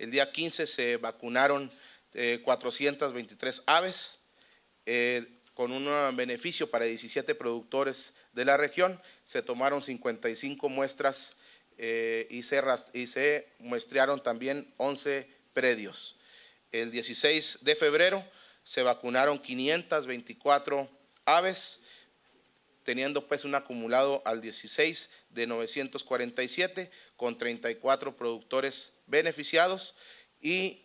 El día 15 se vacunaron 423 eh, aves eh, con un beneficio para 17 productores de la región. Se tomaron 55 muestras eh, y, se, y se muestrearon también 11 predios. El 16 de febrero se vacunaron 524 aves teniendo pues un acumulado al 16 de 947 con 34 productores beneficiados y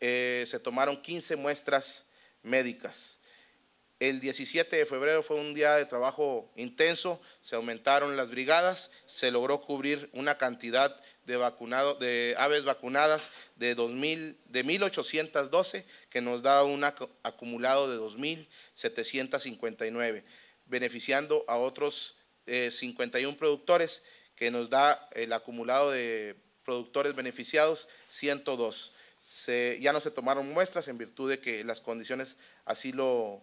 eh, se tomaron 15 muestras médicas. El 17 de febrero fue un día de trabajo intenso, se aumentaron las brigadas, se logró cubrir una cantidad de, vacunado, de aves vacunadas de, 2000, de 1.812 que nos da un acumulado de 2.759 beneficiando a otros 51 eh, productores, que nos da el acumulado de productores beneficiados 102. ya no se tomaron muestras en virtud de que las condiciones así lo,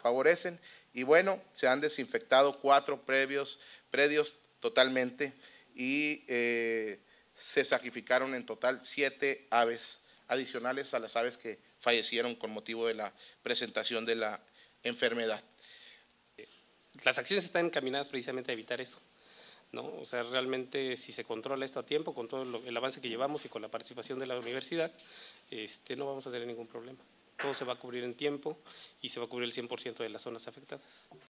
favorecen. Y bueno, se han desinfectado cuatro previos, predios totalmente y eh, se sacrificaron en total siete aves adicionales a las aves que fallecieron con motivo de la presentación de la enfermedad las acciones están encaminadas precisamente a evitar eso. ¿no? O sea, realmente si se controla esto a tiempo, con todo el avance que llevamos y con la participación de la universidad, este, no vamos a tener ningún problema. Todo se va a cubrir en tiempo y se va a cubrir el 100% de las zonas afectadas.